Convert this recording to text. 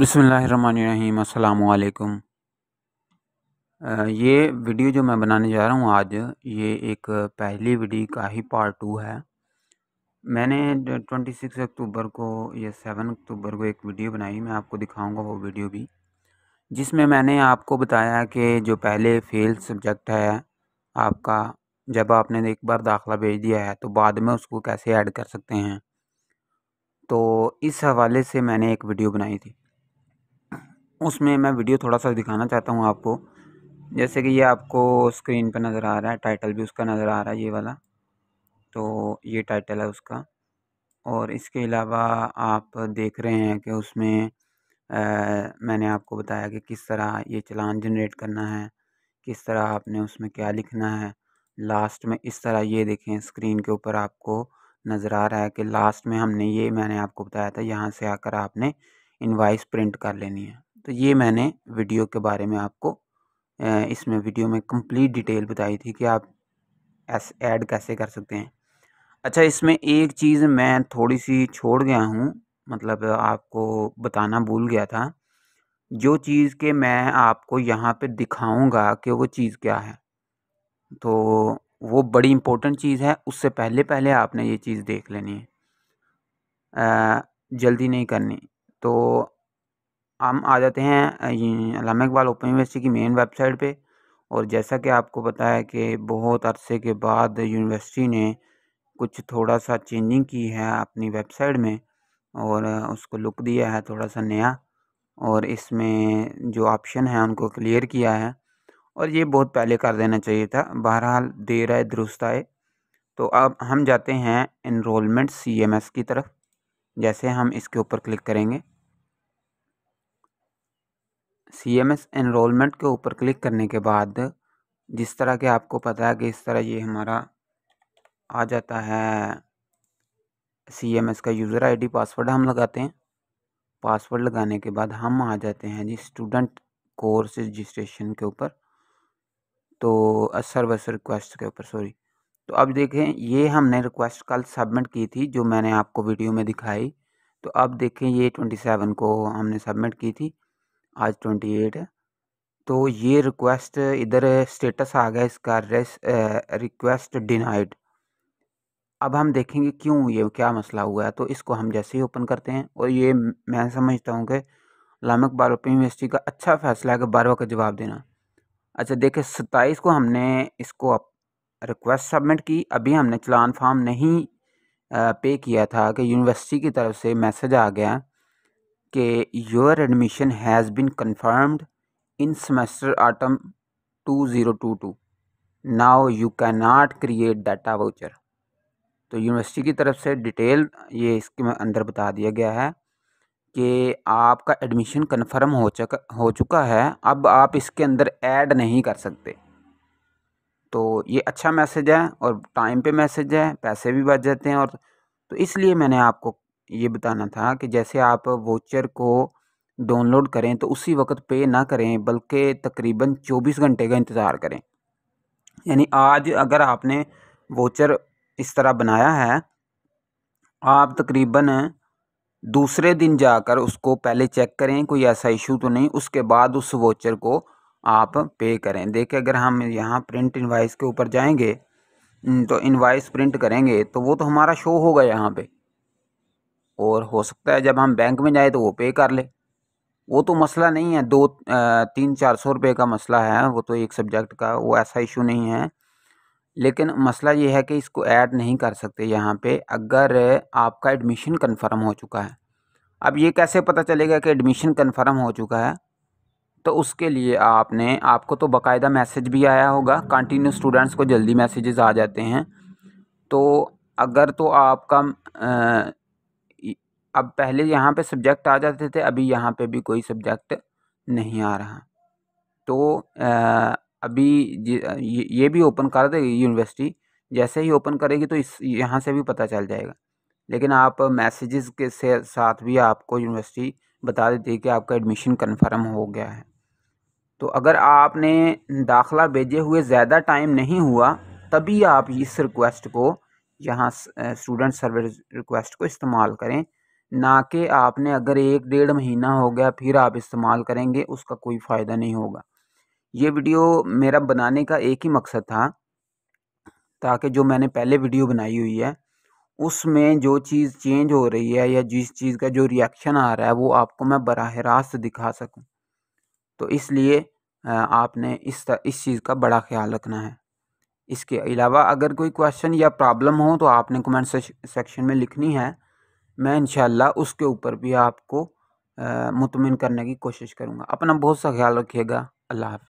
बसमीम् अल्लाम ये वीडियो जो मैं बनाने जा रहा हूँ आज ये एक पहली वीडियो का ही पार्ट टू है मैंने ट्वेंटी सिक्स अक्टूबर को या सेवन अक्टूबर को एक वीडियो बनाई मैं आपको दिखाऊंगा वो वीडियो भी जिसमें मैंने आपको बताया कि जो पहले फेल सब्जेक्ट है आपका जब आपने एक बार दाखला भेज दिया है तो बाद में उसको कैसे ऐड कर सकते हैं तो इस हवाले से मैंने एक वीडियो बनाई थी उसमें मैं वीडियो थोड़ा सा दिखाना चाहता हूँ आपको जैसे कि ये आपको स्क्रीन पर नज़र आ रहा है टाइटल भी उसका नज़र आ रहा है ये वाला तो ये टाइटल है उसका और इसके अलावा आप देख रहे हैं कि उसमें आ, मैंने आपको बताया कि किस तरह ये चलान जनरेट करना है किस तरह आपने उसमें क्या लिखना है लास्ट में इस तरह ये देखें स्क्रीन के ऊपर आपको नज़र आ रहा है कि लास्ट में हमने ये मैंने आपको बताया था यहाँ से आकर आपने इन्वाइस प्रिंट कर लेनी है तो ये मैंने वीडियो के बारे में आपको इसमें वीडियो में कंप्लीट डिटेल बताई थी कि आप एस ऐड कैसे कर सकते हैं अच्छा इसमें एक चीज़ मैं थोड़ी सी छोड़ गया हूँ मतलब आपको बताना भूल गया था जो चीज़ के मैं आपको यहाँ पे दिखाऊंगा कि वो चीज़ क्या है तो वो बड़ी इम्पोर्टेंट चीज़ है उससे पहले पहले आपने ये चीज़ देख लेनी है आ, जल्दी नहीं करनी तो हम आ जाते हैं अलामा इकबाल ओपन यूनिवर्सिटी की मेन वेबसाइट पे और जैसा कि आपको पता है कि बहुत अरसे के बाद यूनिवर्सिटी ने कुछ थोड़ा सा चेंजिंग की है अपनी वेबसाइट में और उसको लुक दिया है थोड़ा सा नया और इसमें जो ऑप्शन है उनको क्लियर किया है और ये बहुत पहले कर देना चाहिए था बहरहाल देर आए दुरुस्त आए तो अब हम जाते हैं इनरोलमेंट सी एम एस की तरफ जैसे हम इसके ऊपर क्लिक करेंगे सी एम एस एनरोलमेंट के ऊपर क्लिक करने के बाद जिस तरह के आपको पता है कि इस तरह ये हमारा आ जाता है सी एम एस का यूज़र आई डी पासवर्ड हम लगाते हैं पासवर्ड लगाने के बाद हम आ जाते हैं जी स्टूडेंट कोर्स रजिस्ट्रेशन के ऊपर तो बस रिक्वेस्ट के ऊपर सॉरी तो अब देखें ये हमने रिक्वेस्ट कल सबमिट की थी जो मैंने आपको वीडियो में दिखाई तो अब देखें ये ट्वेंटी सेवन को हमने सबमिट की थी आज ट्वेंटी एट है तो ये रिक्वेस्ट इधर स्टेटस आ गया इसका रेस रिक्वेस्ट डिनाइड अब हम देखेंगे क्यों ये क्या मसला हुआ है तो इसको हम जैसे ही ओपन करते हैं और ये मैं समझता हूँ कि लामक बारोपी यूनिवर्सिटी का अच्छा फैसला है कि बार का जवाब देना अच्छा देखिए सत्ताईस को हमने इसको रिक्वेस्ट सबमिट की अभी हमने चलान फॉर्म नहीं पे किया था कि यूनिवर्सिटी की तरफ से मैसेज आ गया के your admission has been confirmed in semester autumn two zero two two now you can not create data voucher तो यूनिवर्सिटी की तरफ से डिटेल ये इसके में अंदर बता दिया गया है कि आपका एडमिशन कन्फर्म हो चुका हो चुका है अब आप इसके अंदर ऐड नहीं कर सकते तो ये अच्छा मैसेज है और टाइम पे मैसेज है पैसे भी बच जाते हैं और तो इसलिए मैंने आपको ये बताना था कि जैसे आप वोचर को डाउनलोड करें तो उसी वक्त पे ना करें बल्कि तकरीबन 24 घंटे का इंतज़ार करें यानी आज अगर आपने वोचर इस तरह बनाया है आप तकरीबन दूसरे दिन जाकर उसको पहले चेक करें कोई ऐसा इशू तो नहीं उसके बाद उस वोचर को आप पे करें देखें अगर हम यहाँ प्रिंट इनवाइस के ऊपर जाएंगे तो इनवाइस प्रिंट करेंगे तो वो तो हमारा शो होगा यहाँ पे और हो सकता है जब हम बैंक में जाए तो वो पे कर ले वो तो मसला नहीं है दो तीन चार सौ रुपये का मसला है वो तो एक सब्जेक्ट का वो ऐसा इशू नहीं है लेकिन मसला ये है कि इसको ऐड नहीं कर सकते यहाँ पे अगर आपका एडमिशन कन्फर्म हो चुका है अब ये कैसे पता चलेगा कि एडमिशन कन्फर्म हो चुका है तो उसके लिए आपने आपको तो बाकायदा मैसेज भी आया होगा कंटिन्यू स्टूडेंट्स को जल्दी मैसेजेस आ जाते हैं तो अगर तो आपका अब पहले यहाँ पे सब्जेक्ट आ जाते थे अभी यहाँ पे भी कोई सब्जेक्ट नहीं आ रहा तो आ, अभी ये भी ओपन कर देगी यूनिवर्सिटी जैसे ही ओपन करेगी तो इस यहाँ से भी पता चल जाएगा लेकिन आप मैसेजेस के से साथ भी आपको यूनिवर्सिटी बता देती है कि आपका एडमिशन कन्फर्म हो गया है तो अगर आपने दाखला भेजे हुए ज़्यादा टाइम नहीं हुआ तभी आप इस रिक्वेस्ट को यहाँ स्टूडेंट सर्विस रिक्वेस्ट को इस्तेमाल करें ना कि आपने अगर एक डेढ़ महीना हो गया फिर आप इस्तेमाल करेंगे उसका कोई फ़ायदा नहीं होगा ये वीडियो मेरा बनाने का एक ही मकसद था ताकि जो मैंने पहले वीडियो बनाई हुई है उसमें जो चीज़ चेंज हो रही है या जिस चीज़ का जो रिएक्शन आ रहा है वो आपको मैं बराह रास्त दिखा सकूं तो इसलिए आपने इस इस चीज़ का बड़ा ख्याल रखना है इसके अलावा अगर कोई क्वेश्चन या प्रॉब्लम हो तो आपने कमेंट सेक्शन में लिखनी है मैं इन उसके ऊपर भी आपको मुतमिन करने की कोशिश करूँगा अपना बहुत सा ख्याल रखिएगा अल्लाह हाफ़